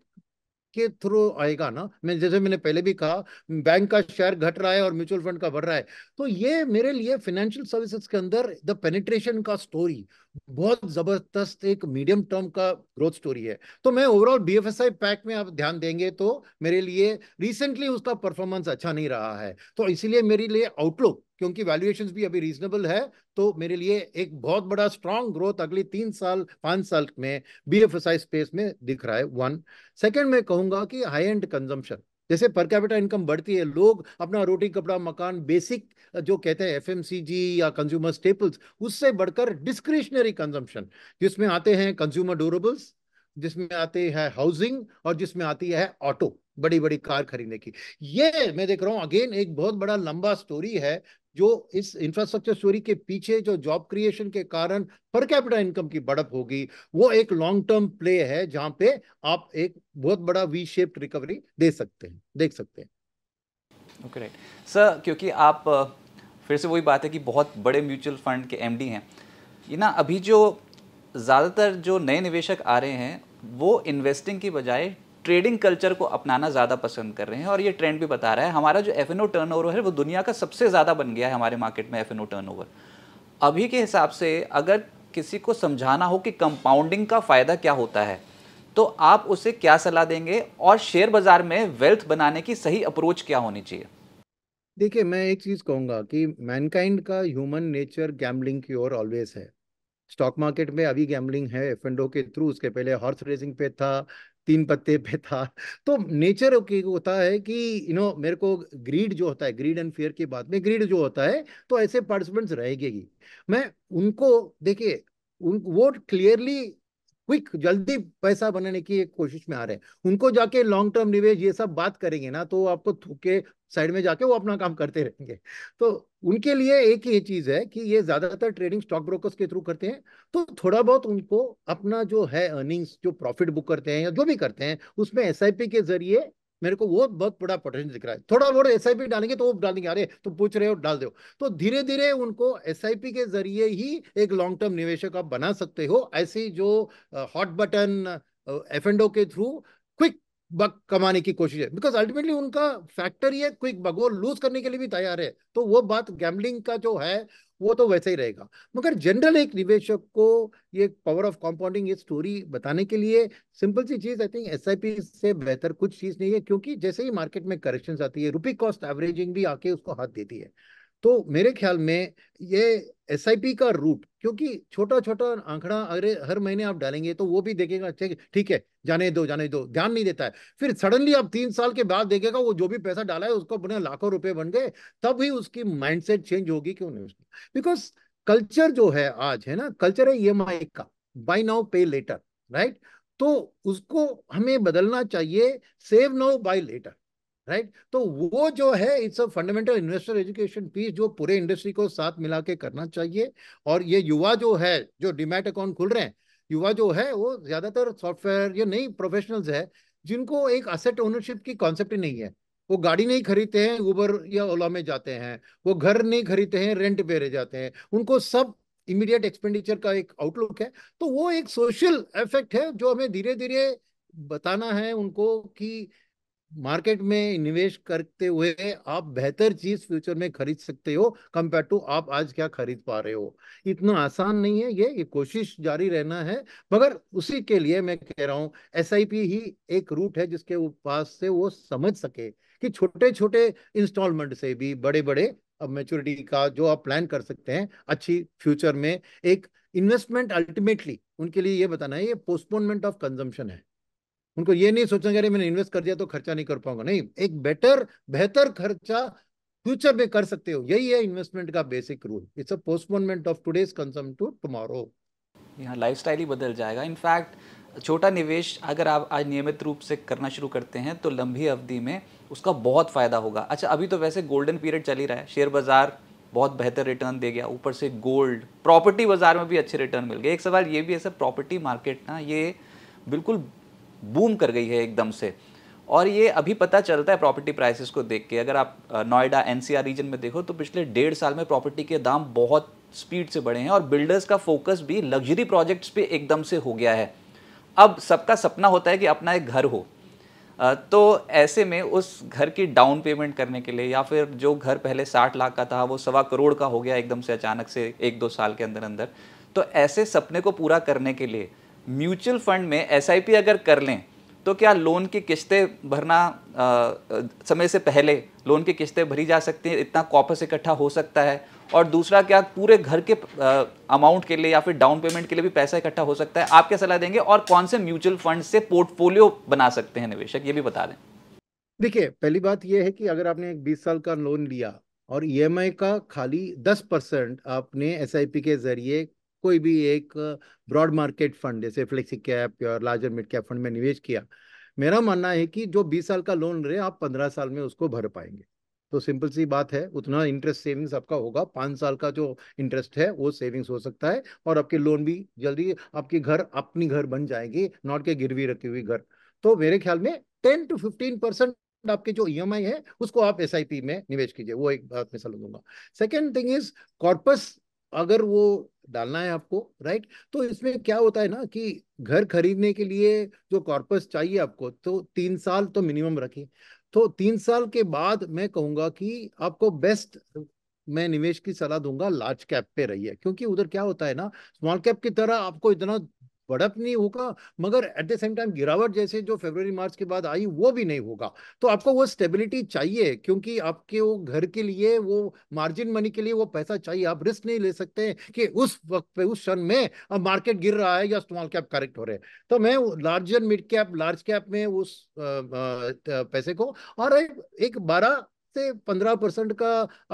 के थ्रू आएगा ना मैं जैसे मैंने पहले भी कहा बैंक का शेयर घट रहा है और म्यूचुअल फंड का बढ़ रहा है तो ये मेरे लिए फाइनेंशियल सर्विसेज के अंदर द पेनिट्रेशन का स्टोरी बहुत जबरदस्त एक मीडियम टर्म का ग्रोथ स्टोरी है तो मैं ओवरऑल बीएफएसआई पैक में आप ध्यान देंगे तो मेरे लिए रिसेंटली उसका परफॉर्मेंस अच्छा नहीं रहा है तो इसीलिए मेरे लिए आउटलुक क्योंकि वैल्यूएशन भी अभी रीजनेबल है तो मेरे लिए एक बहुत बड़ा स्ट्रांग ग्रोथ अगले तीन साल पांच साल में बी स्पेस में दिख रहा है वन सेकेंड मैं कहूंगा कि हाई एंड कंजम्पशन जैसे पर कैपिटल इनकम बढ़ती है लोग अपना रोटी कपड़ा मकान बेसिक जो कहते हैं एफएमसीजी या कंज्यूमर स्टेपल्स उससे बढ़कर डिस्क्रिशनरी कंजम्पशन जिसमें आते हैं कंज्यूमर ड्यूरेबल्स जिसमें आती है हाउसिंग और जिसमें आती है ऑटो बड़ी बड़ी कार खरीदने की ये मैं देख रहा हूँ अगेन एक बहुत बड़ा लंबा स्टोरी है जो इस इंफ्रास्ट्रक्चर स्टोरी के पीछे जो जॉब क्रिएशन के कारण पर कैपिटल इनकम की बढ़त होगी वो एक लॉन्ग टर्म प्ले है जहां पे आप एक बहुत बड़ा वी शेप्ड रिकवरी दे सकते हैं देख सकते हैं ओके राइट सर क्योंकि आप फिर से वही बात है कि बहुत बड़े म्यूचुअल फंड के एमडी हैं ये ना अभी जो ज़्यादातर जो नए निवेशक आ रहे हैं वो इन्वेस्टिंग की बजाय ट्रेडिंग कल्चर को अपनाना ज़्यादा पसंद कर रहे हैं और ये ट्रेंड भी बता रहा है हमारा जो F N O turnover है वो दुनिया का सबसे ज़्यादा बन गया है हमारे मार्केट में F N O turnover अभी के हिसाब से अगर किसी को समझाना हो कि कंपाउंडिंग का फ़ायदा क्या होता है तो आप उसे क्या सलाह देंगे और शेयर बाज़ार में वेल्थ बनाने की सही अप्रोच क्या होनी चाहिए देखिए मैं एक चीज़ कहूँगा कि मैनकाइंड का ह्यूमन नेचर गैम्बलिंग की ओर ऑलवेज है स्टॉक मार्केट में अभी गैमलिंग है एफ के थ्रू उसके पहले हॉर्स रेसिंग पे था तीन पत्ते पे था तो नेचर होता है कि यू नो मेरे को ग्रीड जो होता है ग्रीड एंड फेयर के बाद में ग्रीड जो होता है तो ऐसे पार्टिसिपेंट्स रहेगी मैं उनको देखिए उन वो क्लियरली क्विक जल्दी पैसा बनाने की एक कोशिश में आ रहे हैं उनको जाके लॉन्ग टर्म निवेश ये सब बात करेंगे ना तो आपको थूके साइड में जाके वो अपना काम करते रहेंगे तो उनके लिए एक ही चीज है कि ये ज्यादातर ट्रेडिंग स्टॉक ब्रोकर्स के थ्रू करते हैं तो थोड़ा बहुत उनको अपना जो है अर्निंग्स जो प्रॉफिट बुक करते हैं या जो भी करते हैं उसमें एस के जरिए मेरे को वो बहुत बड़ा पोटेंशियल दिख रहा है थोड़ा बहुत एस डालेंगे तो वो डालेंगे अरे तुम पूछ रहे हो डाल दो तो धीरे धीरे उनको एस के जरिए ही एक लॉन्ग टर्म निवेशक आप बना सकते हो ऐसी जो हॉट बटन एफ के थ्रू बक कमाने की कोशिश है बिकॉज अल्टीमेटली उनका फैक्टर ही है क्विक बग वो लूज करने के लिए भी तैयार है तो वो बात गैमलिंग का जो है वो तो वैसे ही रहेगा मगर जनरल एक निवेशक को ये पावर ऑफ कंपाउंडिंग ये स्टोरी बताने के लिए सिंपल सी चीज आई थिंक एस से बेहतर कुछ चीज नहीं है क्योंकि जैसे ही मार्केट में करेक्शन आती है रुपी कॉस्ट एवरेजिंग भी आके उसको हाथ देती है तो मेरे ख्याल में ये एस का रूट क्योंकि छोटा छोटा आंकड़ा अगर हर महीने आप डालेंगे तो वो भी देखेगा अच्छा, ठीक है जाने दो जाने दो ध्यान नहीं देता है फिर सडनली आप तीन साल के बाद देखेगा वो जो भी पैसा डाला है उसको अपने लाखों रुपए बन गए तब ही उसकी माइंडसेट चेंज होगी क्यों नहीं उसकी बिकॉज कल्चर जो है आज है ना कल्चर है ई e का buy now pay later right तो उसको हमें बदलना चाहिए save now buy later right तो वो जो है it's a fundamental investor education piece जो पूरे इंडस्ट्री को साथ मिला के करना चाहिए और ये युवा जो है जो डिमेट अकाउंट खुल रहे हैं युवा जो है वो ज्यादातर सॉफ्टवेयर या नई प्रोफेशनल्स है जिनको एक असेट ओनरशिप की कॉन्सेप्ट ही नहीं है वो गाड़ी नहीं खरीदते हैं उबर या ओला में जाते हैं वो घर नहीं खरीदते हैं रेंट पे रह जाते हैं उनको सब इमीडिएट एक्सपेंडिचर का एक आउटलुक है तो वो एक सोशल इफेक्ट है जो हमें धीरे धीरे बताना है उनको कि मार्केट में निवेश करते हुए आप बेहतर चीज फ्यूचर में खरीद सकते हो कंपेयर टू आप आज क्या खरीद पा रहे हो इतना आसान नहीं है ये ये कोशिश जारी रहना है मगर उसी के लिए मैं कह रहा हूँ एस ही एक रूट है जिसके पास से वो समझ सके कि छोटे छोटे इंस्टॉलमेंट से भी बड़े बड़े अब मेच्योरिटी का जो आप प्लान कर सकते हैं अच्छी फ्यूचर में एक इन्वेस्टमेंट अल्टीमेटली उनके लिए ये बताना है ये पोस्टपोनमेंट ऑफ कंजम्पशन है उनको ये नहीं सोचना अरे मैंने इन्वेस्ट कर दिया तो खर्चा नहीं कर पाऊंगा नहीं एक बेटर बेहतर खर्चा फ्यूचर में कर सकते हो यही है इन्वेस्टमेंट का basic rule it's a postponement of today's consume to tomorrow यहाँ लाइफ ही बदल जाएगा इनफैक्ट छोटा निवेश अगर आप आज नियमित रूप से करना शुरू करते हैं तो लंबी अवधि में उसका बहुत फ़ायदा होगा अच्छा अभी तो वैसे गोल्डन पीरियड चल ही रहा है शेयर बाज़ार बहुत बेहतर रिटर्न दे गया ऊपर से गोल्ड प्रॉपर्टी बाज़ार में भी अच्छे रिटर्न मिल गए एक सवाल ये भी है सर प्रॉपर्टी मार्केट ना ये बिल्कुल बूम कर गई है एकदम से और ये अभी पता चलता है प्रॉपर्टी प्राइसेस को देख के अगर आप नोएडा एनसीआर रीजन में देखो तो पिछले डेढ़ साल में प्रॉपर्टी के दाम बहुत स्पीड से बढ़े हैं और बिल्डर्स का फोकस भी लग्जरी प्रोजेक्ट्स पे एकदम से हो गया है अब सबका सपना होता है कि अपना एक घर हो तो ऐसे में उस घर की डाउन पेमेंट करने के लिए या फिर जो घर पहले साठ लाख का था वो सवा करोड़ का हो गया एकदम से अचानक से एक दो साल के अंदर अंदर तो ऐसे सपने को पूरा करने के लिए म्यूचुअल फंड में एस अगर कर लें तो क्या लोन की किस्तें भरना आ, समय से पहले लोन की किस्तें भरी जा सकती हैं इतना कॉपस इकट्ठा हो सकता है और दूसरा क्या पूरे घर के अमाउंट के लिए या फिर डाउन पेमेंट के लिए भी पैसा इकट्ठा हो सकता है आप क्या सलाह देंगे और कौन से म्यूचुअल फंड से पोर्टफोलियो बना सकते हैं निवेशक ये भी बता दें देखिए पहली बात यह है कि अगर आपने एक बीस साल का लोन लिया और ई e का खाली दस परसेंट आपने एस के जरिए कोई भी एक ब्रॉड मार्केट फंड जैसे फ्लेक्सी कैप या लार्जर मिड कैप फंड में निवेश किया मेरा मानना है कि जो बीस साल का लोन रहे आप पंद्रह साल में उसको भर पाएंगे तो सिंपल सी बात है उतना इंटरेस्ट सेविंग्स आपका होगा पाँच साल का जो इंटरेस्ट है वो सेविंग्स हो सकता है और आपके लोन भी जल्दी आपके घर अपनी घर बन जाएगी नॉट के गिरवी रखी हुई घर तो मेरे ख्याल में टेन टू फिफ्टीन परसेंट आपके जो ई है उसको आप एस में निवेश कीजिए वो एक बात मैं समझूंगा सेकेंड थिंग इज कॉर्पस अगर वो डालना है आपको राइट तो इसमें क्या होता है ना कि घर खरीदने के लिए जो कॉर्पस चाहिए आपको तो तीन साल तो मिनिमम रखिए तो तीन साल के बाद मैं कहूंगा कि आपको बेस्ट मैं निवेश की सलाह दूंगा लार्ज कैप पे रहिए क्योंकि उधर क्या होता है ना स्मॉल कैप की तरह आपको इतना बढ़त नहीं होगा मगर एट द सेम टाइम गिरावट जैसे जो फेबर मार्च के बाद आई वो भी नहीं होगा तो आपको वो स्टेबिलिटी चाहिए क्योंकि आपके वो घर के लिए वो मार्जिन मनी के लिए वो पैसा चाहिए आप रिस्क नहीं ले सकते कि उस वक्त पे उस क्षण में अब मार्केट गिर रहा है या स्मॉल कैप करेक्ट हो रहे हैं तो मैं larger mid cap large cap में उस पैसे को और एक बारह से पंद्रह परसेंट का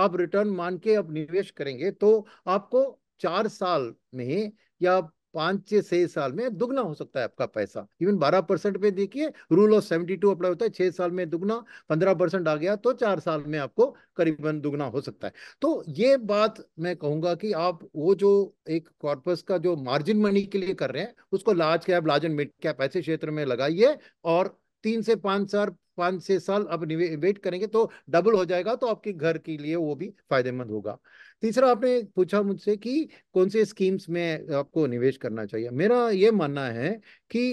आप रिटर्न मान के आप निवेश करेंगे तो आपको चार साल में या पांच छह छह साल में दुगना हो सकता है आपका पैसा इवन बारह परसेंट पे देखिए rule of seventy two apply होता है छह साल में दुगना पंद्रह परसेंट आ गया तो चार साल में आपको करीबन दुगना हो सकता है तो ये बात मैं कहूंगा कि आप वो जो एक कॉर्पस का जो मार्जिन मनी के लिए कर रहे हैं उसको large cap large and mid cap ऐसे क्षेत्र में लगाइए और तीन से पांच साल पांच छः साल आप वेट करेंगे तो डबल हो जाएगा तो आपके घर के लिए वो भी फायदेमंद होगा तीसरा आपने पूछा मुझसे कि कौन से स्कीम्स में आपको निवेश करना चाहिए मेरा ये मानना है कि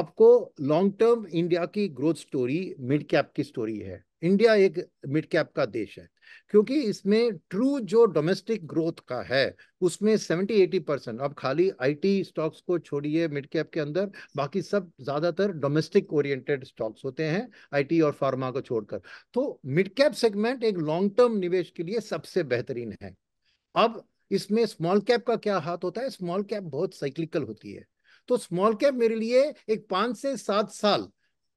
आपको लॉन्ग टर्म इंडिया की ग्रोथ स्टोरी मिड कैप की स्टोरी है इंडिया एक मिड कैप का देश है क्योंकि इसमें ट्रू जो डोमेस्टिक ग्रोथ का है उसमें 70-80 परसेंट अब खाली आईटी स्टॉक्स को छोड़िए मिड कैप के अंदर बाकी सब ज़्यादातर डोमेस्टिक ओरिएंटेड स्टॉक्स होते हैं आईटी और फार्मा को छोड़कर तो मिड कैप सेगमेंट एक लॉन्ग टर्म निवेश के लिए सबसे बेहतरीन है अब इसमें स्मॉल कैप का क्या हाथ होता है स्मॉल कैप बहुत साइक्लिकल होती है तो स्मॉल कैप मेरे लिए एक पांच से सात साल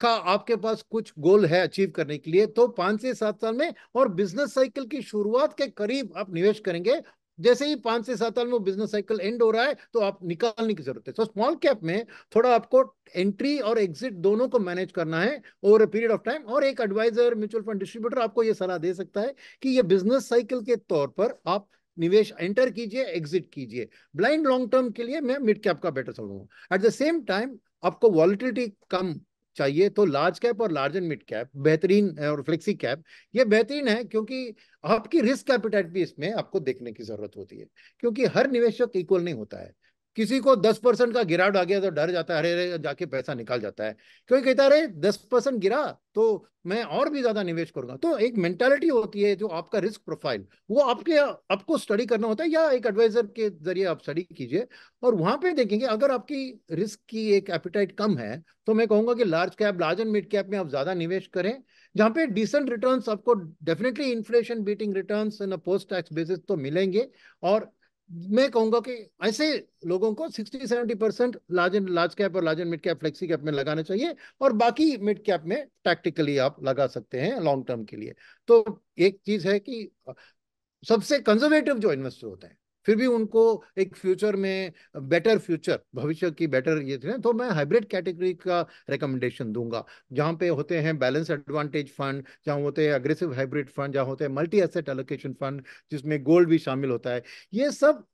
का आपके पास कुछ गोल है अचीव करने के लिए तो पांच से सात साल में और बिजनेस साइकिल की शुरुआत के करीब आप निवेश करेंगे जैसे ही पांच से सात साल में बिजनेस साइकिल एंड हो रहा है तो आप निकालने की जरूरत है तो स्मॉल कैप में थोड़ा आपको एंट्री और एग्जिट दोनों को मैनेज करना है over a period of time और एक एडवाइजर म्यूचुअल फंड डिस्ट्रीब्यूटर आपको ये सलाह दे सकता है कि ये बिजनेस साइकिल के तौर पर आप निवेश एंटर कीजिए एग्जिट कीजिए ब्लाइंड लॉन्ग टर्म के लिए मैं मिड कैप का बेटर समझूंगा एट द सेम टाइम आपको वॉलिटिलिटी कम चाहिए तो लार्ज कैप और लार्ज एंड मिड कैप बेहतरीन और फ्लेक्सी कैप ये बेहतरीन है क्योंकि आपकी रिस्क कैपिटाइट भी इसमें आपको देखने की जरूरत होती है क्योंकि हर निवेशक इक्वल नहीं होता है किसी को दस परसेंट का गिरावट आ गया तो डर जाता है अरे अरे जाके पैसा निकाल जाता है क्योंकि कहता है दस परसेंट गिरा तो मैं और भी ज्यादा निवेश करूंगा तो एक मेंटालिटी होती है जो आपका रिस्क प्रोफाइल वो आपके आपको स्टडी करना होता है या एक एडवाइजर के जरिए आप स्टडी कीजिए और वहां पे देखेंगे अगर आपकी रिस्क की एक एपिटाइट कम है तो मैं कहूंगा कि large cap large and mid cap में आप ज्यादा निवेश करें जहाँ पे डिसेंट रिटर्न आपको definitely inflation beating return post tax basis तो मिलेंगे और मैं कहूंगा कि ऐसे लोगों को 60 70 percent large and large cap और large and mid cap flexi cap में लगाना चाहिए और बाकी मिड कैप में टैक्टिकली आप लगा सकते हैं लॉन्ग टर्म के लिए तो एक चीज है कि सबसे कंजर्वेटिव जो इन्वेस्टर होते हैं फिर भी उनको एक फ्यूचर में बेटर फ्यूचर भविष्य की बेटर ये थे तो मैं हाइब्रिड कैटेगरी का रिकमेंडेशन दूंगा जहाँ पे होते हैं बैलेंस एडवांटेज फंड जहाँ होते हैं अग्रेसिव हाइब्रिड फंड जहाँ होते हैं मल्टी एसेट एलोकेशन फंड जिसमें गोल्ड भी शामिल होता है ये सब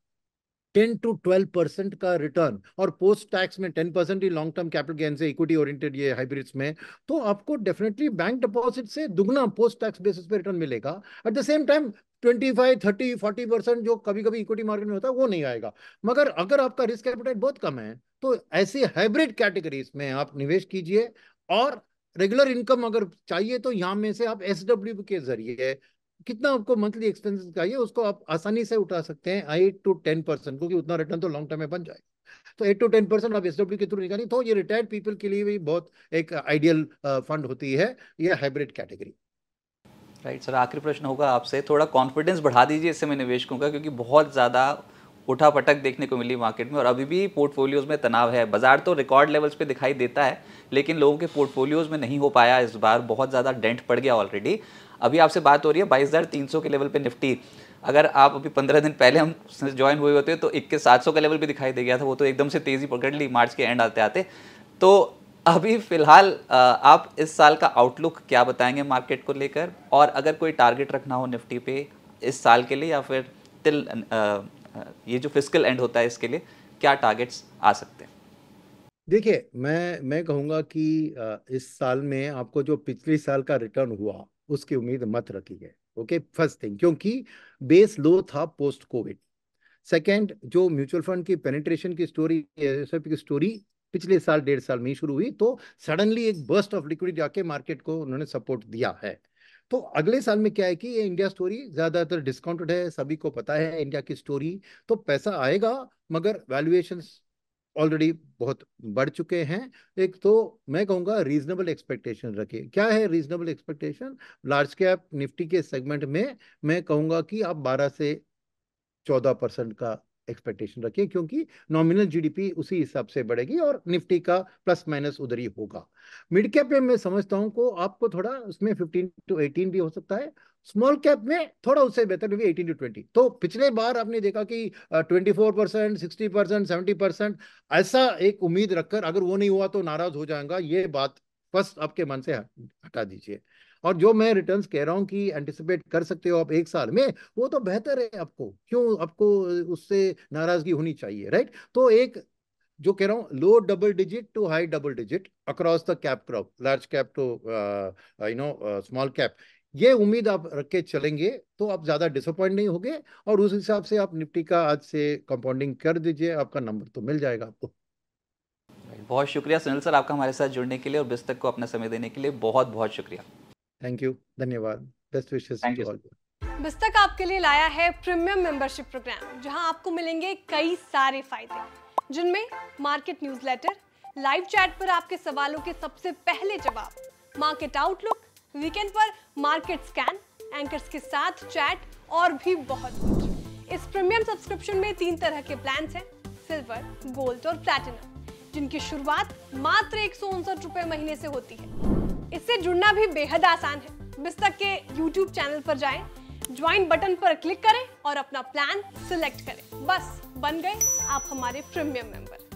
टेन टू ट्वेल्व परसेंट का रिटर्न और पोस्ट टैक्स में टेन परसेंट ही लॉन्ग टर्म कैपिटल गेन से इक्विटी ओरिएंटेड ये हाइब्रिड्स में तो आपको डेफिनेटली बैंक डिपॉजिट से दुगना पोस्ट टैक्स बेसिस पे रिटर्न मिलेगा at the same time twenty five thirty forty percent जो कभी कभी इक्विटी मार्केट में होता है वो नहीं आएगा मगर अगर आपका रिस्क एपिटाइट बहुत कम है तो ऐसी हाइब्रिड कैटेगरीज में आप निवेश कीजिए और रेगुलर इनकम अगर चाहिए तो यहाँ में से आप एस के जरिए कितना आपको मंथली एक्सपेंसेस चाहिए उसको आप आसानी से उठा सकते हैं एट टू टेन परसेंट क्योंकि उतना रिटर्न तो लॉन्ग टर्म में बन जाएगा तो एट टू टेन परसेंट आप एसडब्ल्यू के थ्रू निकालें तो ये रिटायर्ड पीपल के लिए भी बहुत एक आइडियल फंड uh, होती है ये हाइब्रिड कैटेगरी राइट सर आखिरी प्रश्न होगा आपसे थोड़ा कॉन्फिडेंस बढ़ा दीजिए इससे मैं निवेशकों का क्योंकि बहुत ज़्यादा उठा पटक देखने को मिली मार्केट में और अभी भी पोर्टफोलियोज में तनाव है बाजार तो रिकॉर्ड लेवल्स पे दिखाई देता है लेकिन लोगों के पोर्टफोलियोज में नहीं हो पाया इस बार बहुत ज़्यादा डेंट पड़ गया ऑलरेडी अभी आपसे बात हो रही है बाईस के लेवल पर निफ्टी अगर आप अभी पंद्रह दिन पहले हम ज्वाइन हुए होते तो इक्कीस सात सौ का लेवल भी दिखाई दे गया था वो तो एकदम से तेज़ी पकड़ ली मार्च के एंड आते आते तो अभी फ़िलहाल आप इस साल का आउटलुक क्या बताएंगे मार्केट को लेकर और अगर कोई टारगेट रखना हो निफ्टी पे इस साल के लिए या फिर टिल ये जो फिजिकल एंड होता है इसके लिए क्या टारगेट्स आ सकते हैं देखिए मैं मैं कहूँगा कि इस साल में आपको जो पिछले साल का रिटर्न हुआ उसकी उम्मीद मत रखी है ओके फर्स्ट थिंग क्योंकि बेस लो था पोस्ट कोविड सेकेंड जो म्यूचुअल फंड की पेनिट्रेशन की स्टोरी की स्टोरी पिछले साल डेढ़ साल में ही शुरू हुई तो सडनली एक बर्स्ट ऑफ लिक्विडिटी आके मार्केट को उन्होंने सपोर्ट दिया है तो अगले साल में क्या है कि ये इंडिया स्टोरी ज्यादातर डिस्काउंटेड है सभी को पता है इंडिया की स्टोरी तो पैसा आएगा मगर वैल्यूएशंस ऑलरेडी बहुत बढ़ चुके हैं एक तो मैं कहूंगा रीजनेबल एक्सपेक्टेशन रखिए क्या है reasonable expectation large cap Nifty के सेगमेंट में मैं कहूंगा कि आप 12 से 14 परसेंट का एक्सपेक्टेशन रखिए क्योंकि नॉमिनल जीडीपी उसी हिसाब से बढ़ेगी और निफ्टी का प्लस माइनस उधर ही होगा मिड कैप में मैं समझता हूं को आपको थोड़ा उसमें 15 टू 18 भी हो सकता है स्मॉल कैप में थोड़ा उससे बेहतर होगी एटीन टू ट्वेंटी तो पिछले बार आपने देखा कि twenty four percent sixty percent seventy percent ऐसा एक उम्मीद रखकर अगर वो नहीं हुआ तो नाराज हो जाएगा ये बात फर्स्ट आपके मन से हटा दीजिए और जो मैं रिटर्न्स कह रहा हूँ कि एंटिसिपेट कर सकते हो आप एक साल में वो तो बेहतर है आपको क्यों आपको उससे नाराजगी होनी चाहिए राइट तो एक जो कह रहा हूँ low double digit to high double digit across the cap crop large cap to you know small cap ये उम्मीद आप रख के चलेंगे तो आप ज़्यादा डिसअपॉइंट नहीं होंगे और उस हिसाब से आप निफ्टी का आज से कंपाउंडिंग कर दीजिए आपका नंबर तो मिल जाएगा आपको बहुत शुक्रिया सुनील सर आपका हमारे साथ जुड़ने के लिए और बिस्तक को अपना समय देने के लिए बहुत बहुत शुक्रिया थैंक यू धन्यवाद बेस्ट विशेष थैंक यू आपके लिए लाया है प्रीमियम मेंबरशिप प्रोग्राम जहां आपको मिलेंगे कई सारे फायदे जिनमें मार्केट न्यूज़लेटर लाइव चैट पर आपके सवालों के सबसे पहले जवाब मार्केट आउटलुक वीकेंड पर मार्केट स्कैन एंकर्स के साथ चैट और भी बहुत कुछ इस प्रीमियम सब्सक्रिप्शन में तीन तरह के प्लान हैं सिल्वर गोल्ड और प्लैटिनम जिनकी शुरुआत मात्र एक सौ महीने से होती है इससे जुड़ना भी बेहद आसान है बिस्तक के YouTube चैनल पर जाएं, ज्वाइन बटन पर क्लिक करें और अपना प्लान सिलेक्ट करें बस बन गए आप हमारे प्रीमियम मेंबर